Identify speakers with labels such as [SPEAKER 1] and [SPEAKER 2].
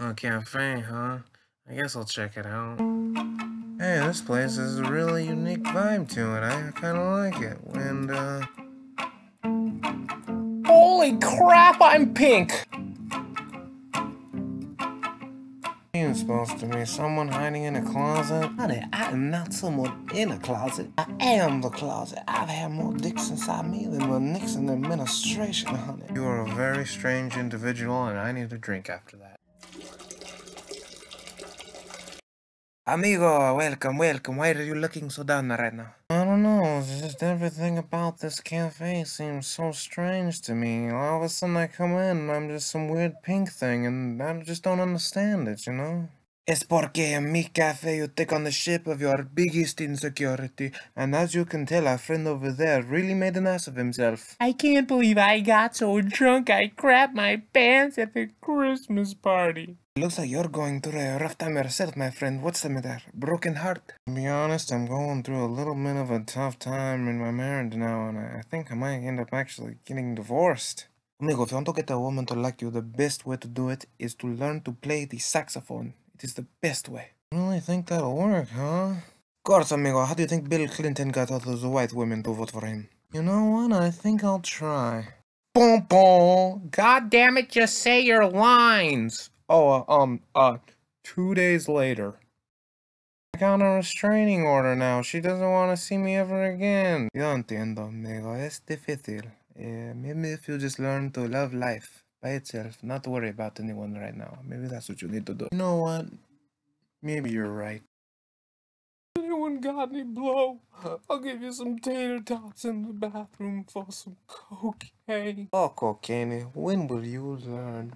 [SPEAKER 1] A cafe, huh? I guess I'll check it out. Hey, this place has a really unique vibe to it. I kinda like it. And, uh. Holy crap, I'm pink! You're supposed to be someone hiding in a closet. Honey, I am not someone in a closet. I am the closet. I've had more dicks inside me than the Nixon administration, honey. You are a very strange individual, and I need a drink after that. Amigo, welcome, welcome. Why are you looking so down right now? I don't know, just everything about this cafe seems so strange to me. All of a sudden I come in and I'm just some weird pink thing and I just don't understand it, you know? Es porque in mi cafe you take on the shape of your biggest insecurity, and as you can tell, our friend over there really made an ass of himself. I can't believe I got so drunk I crapped my pants at the Christmas party. Looks like you're going through a rough time yourself, my friend. What's the matter? Broken heart? To be honest, I'm going through a little bit of a tough time in my marriage now, and I think I might end up actually getting divorced. Amigo, if you want to get a woman to like you, the best way to do it is to learn to play the saxophone is the best way. Really think that'll work, huh? Of course, amigo. How do you think Bill Clinton got all those white women to vote for him? You know what? I think I'll try. Boom, boom. God damn it, just say your lines. Oh, uh, um, uh, two days later. I got a restraining order now. She doesn't want to see me ever again. Yo entiendo, amigo. Es difícil. Yeah, maybe if you just learn to love life by itself, not worry about anyone right now. Maybe that's what you need to do. You know what? Maybe you're right. Anyone got any blow? I'll give you some tater tots in the bathroom for some cocaine. Oh, cocaine, when will you learn?